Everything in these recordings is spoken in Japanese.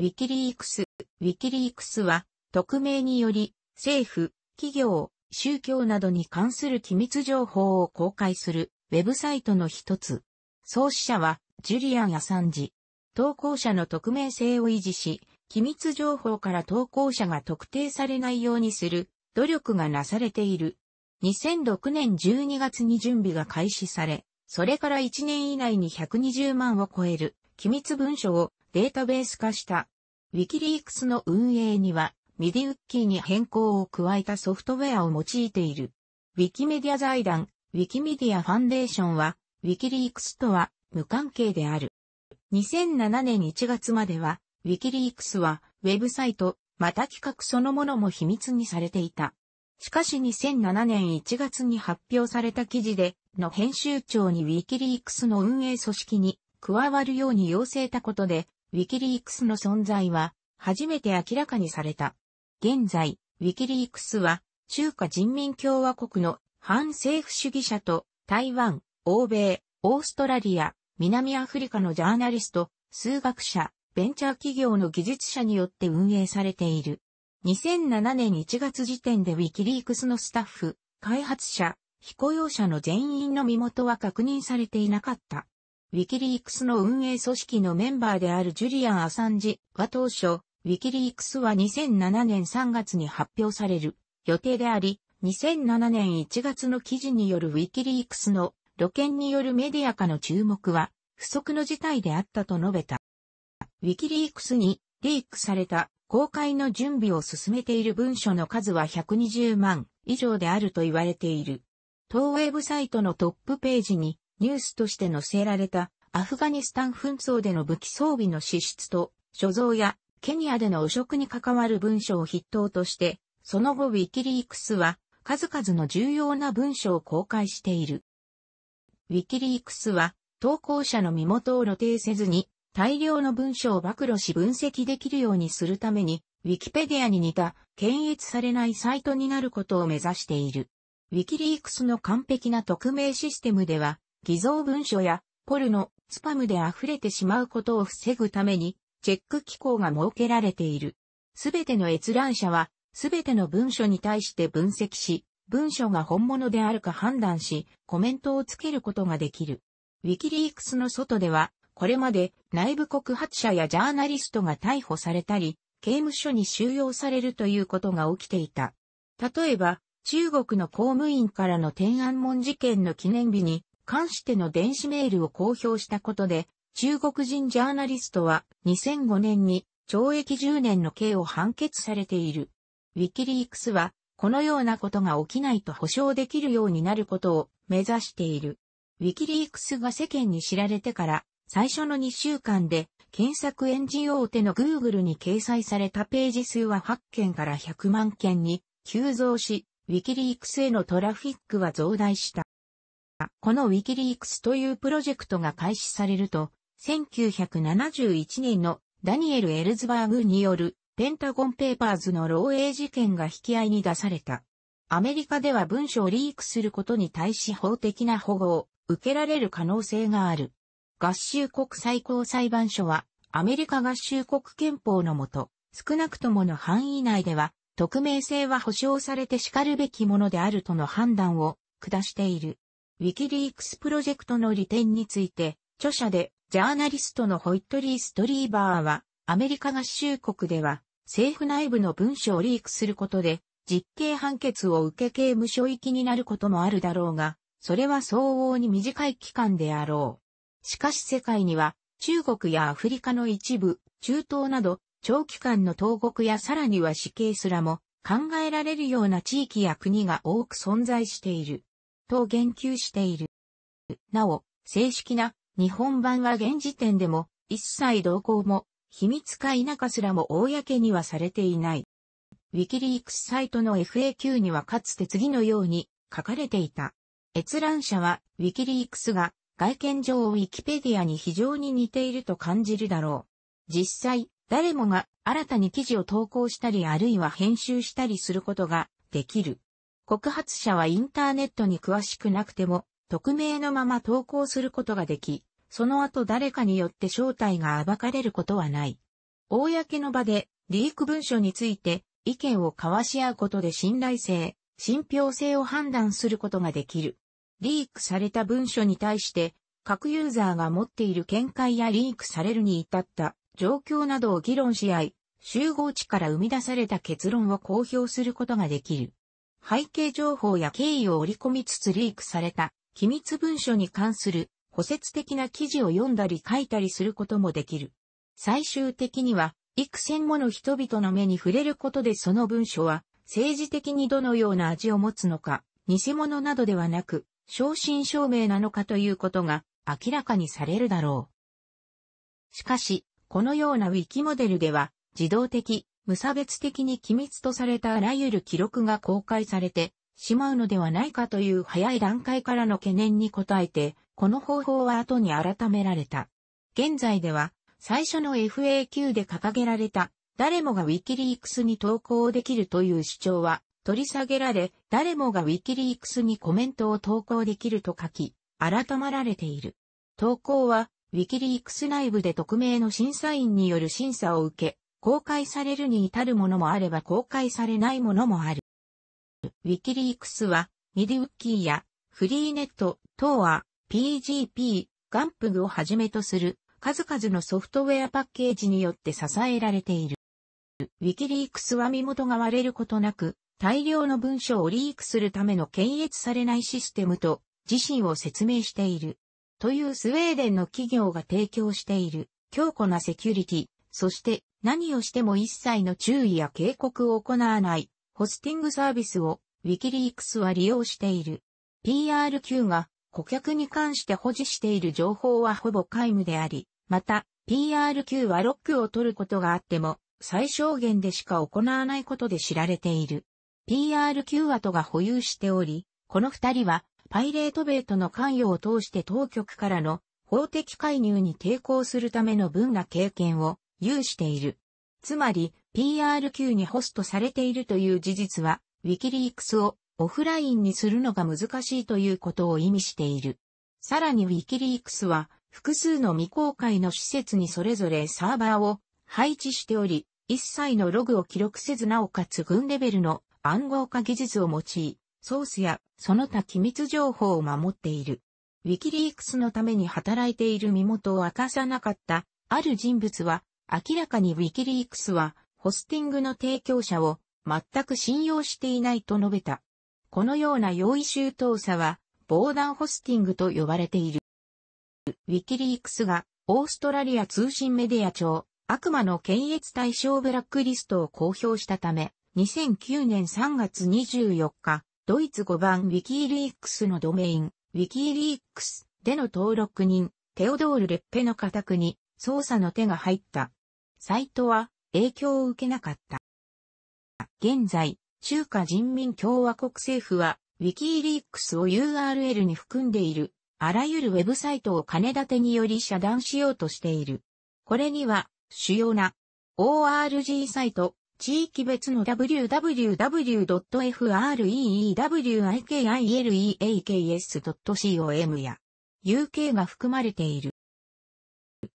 ウィキリークス。ウィキリークスは、匿名により、政府、企業、宗教などに関する機密情報を公開する、ウェブサイトの一つ。創始者は、ジュリアン・アサンジ。投稿者の匿名性を維持し、機密情報から投稿者が特定されないようにする、努力がなされている。2006年12月に準備が開始され、それから1年以内に120万を超える機密文書をデータベース化したウィキリークスの運営には、ミディウッキーに変更を加えたソフトウェアを用いている。ウィキメディア財団、ウィキメディアファンデーションは、ウィキリークスとは無関係である。2007年1月までは、ウィキリークスは、ウェブサイト、また企画そのものも秘密にされていた。しかし2007年1月に発表された記事で、の編集長にウィキリークスの運営組織に加わるように要請たことで、ウィキリークスの存在は初めて明らかにされた。現在、ウィキリークスは中華人民共和国の反政府主義者と台湾、欧米、オーストラリア、南アフリカのジャーナリスト、数学者、ベンチャー企業の技術者によって運営されている。2007年1月時点でウィキリークスのスタッフ、開発者、非雇用者の全員の身元は確認されていなかった。ウィキリークスの運営組織のメンバーであるジュリアン・アサンジは当初、ウィキリークスは2007年3月に発表される予定であり、2007年1月の記事によるウィキリークスの露見によるメディア化の注目は不足の事態であったと述べた。ウィキリークスにリークされた公開の準備を進めている文書の数は120万以上であると言われている。当ウェブサイトのトップページにニュースとして載せられたアフガニスタン紛争での武器装備の支出と、所蔵やケニアでの汚職に関わる文書を筆頭として、その後ウィキリークスは数々の重要な文書を公開している。ウィキリークスは投稿者の身元を露呈せずに大量の文書を暴露し分析できるようにするために、ウィキペディアに似た検閲されないサイトになることを目指している。ウィキリークスの完璧な匿名システムでは、偽造文書やポルノ、スパムで溢れてしまうことを防ぐために、チェック機構が設けられている。すべての閲覧者は、すべての文書に対して分析し、文書が本物であるか判断し、コメントをつけることができる。ウィキリークスの外では、これまで内部告発者やジャーナリストが逮捕されたり、刑務所に収容されるということが起きていた。例えば、中国の公務員からの天安門事件の記念日に、関しての電子メールを公表したことで、中国人ジャーナリストは2005年に懲役10年の刑を判決されている。ウィキリークスは、このようなことが起きないと保証できるようになることを目指している。ウィキリークスが世間に知られてから最初の2週間で検索エンジン大手の Google に掲載されたページ数は8件から100万件に急増し、ウィキリークスへのトラフィックは増大した。このウィキリークスというプロジェクトが開始されると、1971年のダニエル・エルズバーグによるペンタゴンペーパーズの漏洩事件が引き合いに出された。アメリカでは文書をリークすることに対し法的な保護を受けられる可能性がある。合衆国最高裁判所は、アメリカ合衆国憲法のもと、少なくともの範囲内では、匿名性は保障されて叱るべきものであるとの判断を下している。ウィキリークスプロジェクトの利点について、著者でジャーナリストのホイットリー・ストリーバーは、アメリカ合衆国では、政府内部の文書をリークすることで、実刑判決を受け刑務所行きになることもあるだろうが、それは相応に短い期間であろう。しかし世界には、中国やアフリカの一部、中東など、長期間の投獄やさらには死刑すらも、考えられるような地域や国が多く存在している。と言及している。なお、正式な日本版は現時点でも一切動向も秘密か否かすらも公にはされていない。ウィキリークスサイトの FAQ にはかつて次のように書かれていた。閲覧者はウィキリークスが外見上ウィキペディアに非常に似ていると感じるだろう。実際、誰もが新たに記事を投稿したりあるいは編集したりすることができる。告発者はインターネットに詳しくなくても、匿名のまま投稿することができ、その後誰かによって正体が暴かれることはない。公の場で、リーク文書について意見を交わし合うことで信頼性、信憑性を判断することができる。リークされた文書に対して、各ユーザーが持っている見解やリークされるに至った状況などを議論し合い、集合値から生み出された結論を公表することができる。背景情報や経緯を織り込みつつリークされた機密文書に関する補説的な記事を読んだり書いたりすることもできる。最終的には、幾千もの人々の目に触れることでその文書は政治的にどのような味を持つのか、偽物などではなく、正真正銘なのかということが明らかにされるだろう。しかし、このようなウィキモデルでは、自動的、無差別的に機密とされたあらゆる記録が公開されてしまうのではないかという早い段階からの懸念に応えて、この方法は後に改められた。現在では、最初の FAQ で掲げられた、誰もが Wikileaks に投稿できるという主張は、取り下げられ、誰もが Wikileaks にコメントを投稿できると書き、改まられている。投稿は、Wikileaks 内部で匿名の審査員による審査を受け、公開されるに至るものもあれば公開されないものもある。ウィキリークスは、ミディウッキーや、フリーネット、等は、PGP、ガンプグをはじめとする、数々のソフトウェアパッケージによって支えられている。ウィキリークスは身元が割れることなく、大量の文章をリークするための検閲されないシステムと、自身を説明している。というスウェーデンの企業が提供している、強固なセキュリティ、そして何をしても一切の注意や警告を行わない、ホスティングサービスを、ウィキリークスは利用している。PRQ が、顧客に関して保持している情報はほぼ皆無であり、また、PRQ はロックを取ることがあっても、最小限でしか行わないことで知られている。PRQ 跡が保有しており、この二人は、パイレートベイとの関与を通して当局からの法的介入に抵抗するための文が経験を有している。つまり、PRQ にホストされているという事実は、ウィキリークスをオフラインにするのが難しいということを意味している。さらにウィキリークスは、複数の未公開の施設にそれぞれサーバーを配置しており、一切のログを記録せずなおかつ軍レベルの暗号化技術を用い、ソースやその他機密情報を守っている。ウィキリークスのために働いている身元を明かさなかった、ある人物は明らかにウィキリークスは、ホスティングの提供者を全く信用していないと述べた。このような用意周到さは、防弾ホスティングと呼ばれている。ウィキリークスが、オーストラリア通信メディア庁、悪魔の検閲対象ブラックリストを公表したため、2009年3月24日、ドイツ5番ウィキリークスのドメイン、ウィキリークスでの登録人、テオドール・レッペの家宅に捜査の手が入った。サイトは影響を受けなかった。現在、中華人民共和国政府は、ウィキーリークスを URL に含んでいる、あらゆるウェブサイトを金立てにより遮断しようとしている。これには、主要な ORG サイト、地域別の www.freewikileks.com や UK が含まれている。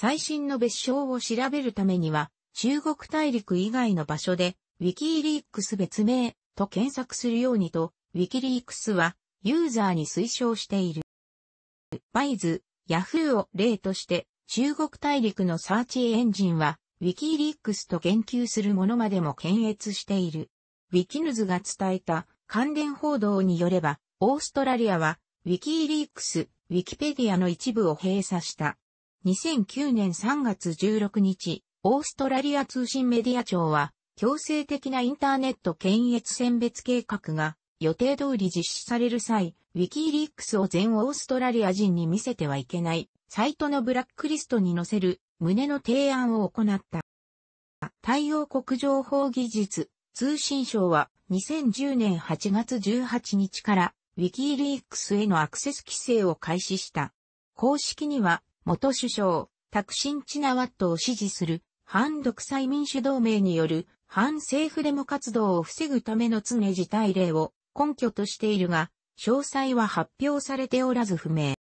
最新の別称を調べるためには、中国大陸以外の場所で、ウィキリークス別名と検索するようにと、ウィキリークスはユーザーに推奨している。バイズ、ヤフーを例として、中国大陸のサーチエンジンは、ウィキリークスと言及するものまでも検閲している。ウィキヌズが伝えた関連報道によれば、オーストラリアは、ウィキリークス、ウィキペディアの一部を閉鎖した。2009年3月16日、オーストラリア通信メディア庁は、強制的なインターネット検閲選別計画が予定通り実施される際、ウィキリークスを全オーストラリア人に見せてはいけない、サイトのブラックリストに載せる、旨の提案を行った。太陽国情報技術、通信省は2010年8月18日から、ウィキリークスへのアクセス規制を開始した。公式には、元首相、タクシン・チナワットを支持する、反独裁民主同盟による、反政府デモ活動を防ぐための常事態例を根拠としているが、詳細は発表されておらず不明。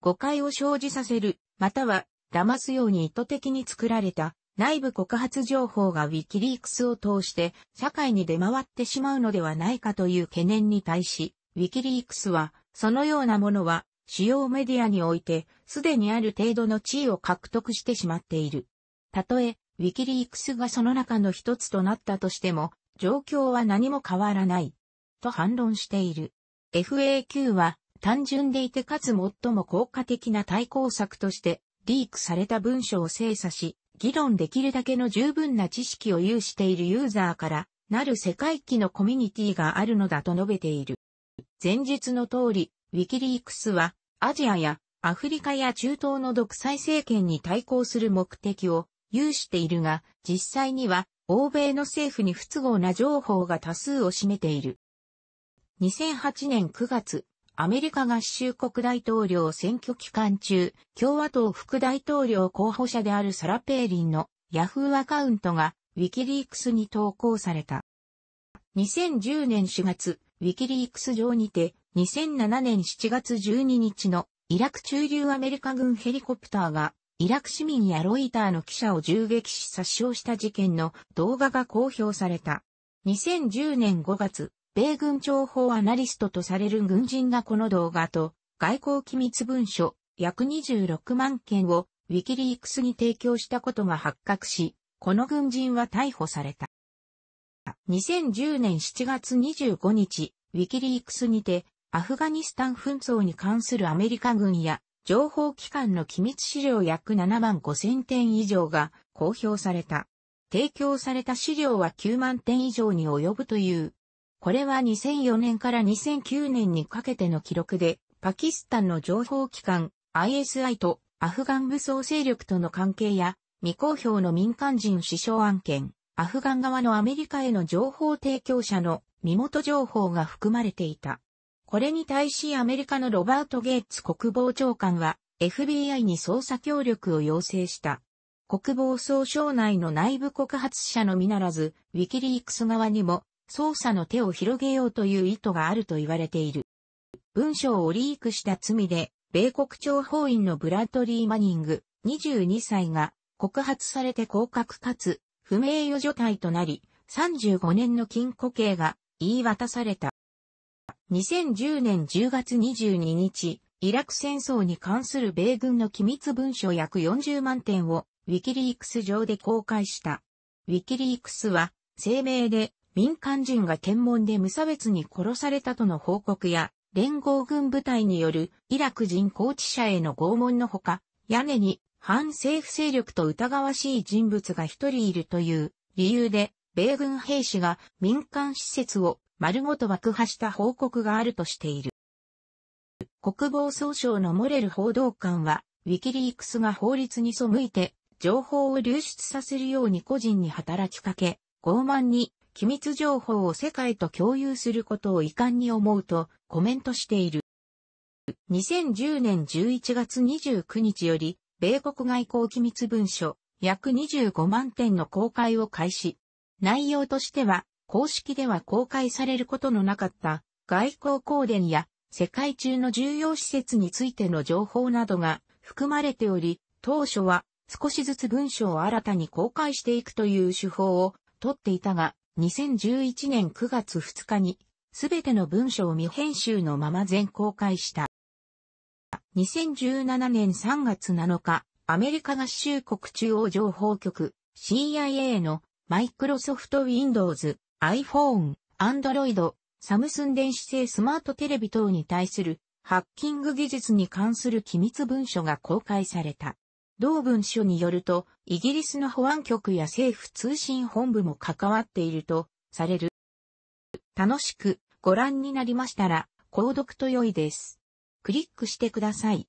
誤解を生じさせる、または騙すように意図的に作られた内部告発情報がウィキリークスを通して社会に出回ってしまうのではないかという懸念に対し、ウィキリークスは、そのようなものは主要メディアにおいて、すでにある程度の地位を獲得してしまっている。たとえ、ウィキリークスがその中の一つとなったとしても、状況は何も変わらない。と反論している。FAQ は、単純でいてかつ最も効果的な対抗策として、リークされた文書を精査し、議論できるだけの十分な知識を有しているユーザーから、なる世界規のコミュニティがあるのだと述べている。前述の通り、ウィキリークスは、アジアやアフリカや中東の独裁政権に対抗する目的を有しているが、実際には欧米の政府に不都合な情報が多数を占めている。2008年9月、アメリカ合衆国大統領選挙期間中、共和党副大統領候補者であるサラ・ペーリンのヤフーアカウントがウィキリークスに投稿された。2010年4月、ウィキリークス上にて2007年7月12日のイラク駐留アメリカ軍ヘリコプターがイラク市民やロイターの記者を銃撃し殺傷した事件の動画が公表された。2010年5月、米軍情報アナリストとされる軍人がこの動画と外交機密文書約26万件をウィキリークスに提供したことが発覚し、この軍人は逮捕された。2010年7月25日、ウィキリークスにてアフガニスタン紛争に関するアメリカ軍や情報機関の機密資料約7万5千点以上が公表された。提供された資料は9万点以上に及ぶという。これは2004年から2009年にかけての記録で、パキスタンの情報機関 ISI とアフガン武装勢力との関係や、未公表の民間人死傷案件、アフガン側のアメリカへの情報提供者の身元情報が含まれていた。これに対しアメリカのロバート・ゲイツ国防長官は FBI に捜査協力を要請した。国防総省内の内部告発者のみならず、ウィキリークス側にも捜査の手を広げようという意図があると言われている。文章をリークした罪で、米国諜報員のブラッドリー・マニング、22歳が告発されて降格かつ不名誉除隊となり、35年の禁錮刑が言い渡された。2010年10月22日、イラク戦争に関する米軍の機密文書約40万点をウィキリークス上で公開した。ウィキリークスは声明で民間人が検問で無差別に殺されたとの報告や連合軍部隊によるイラク人拘置者への拷問のほか、屋根に反政府勢力と疑わしい人物が一人いるという理由で、米軍兵士が民間施設を丸ごと爆破した報告があるとしている。国防総省のモレル報道官は、ウィキリークスが法律に背いて、情報を流出させるように個人に働きかけ、傲慢に機密情報を世界と共有することを遺憾に思うとコメントしている。2010年11月29日より、米国外交機密文書約25万点の公開を開始。内容としては、公式では公開されることのなかった外交公伝や世界中の重要施設についての情報などが含まれており、当初は少しずつ文章を新たに公開していくという手法をとっていたが、2011年9月2日に、すべての文章を未編集のまま全公開した。2017年3月7日、アメリカ合衆国中央情報局 CIA のマイクロソフト Windows iPhone、Android、サムスン電子製スマートテレビ等に対するハッキング技術に関する機密文書が公開された。同文書によると、イギリスの保安局や政府通信本部も関わっているとされる。楽しくご覧になりましたら、購読と良いです。クリックしてください。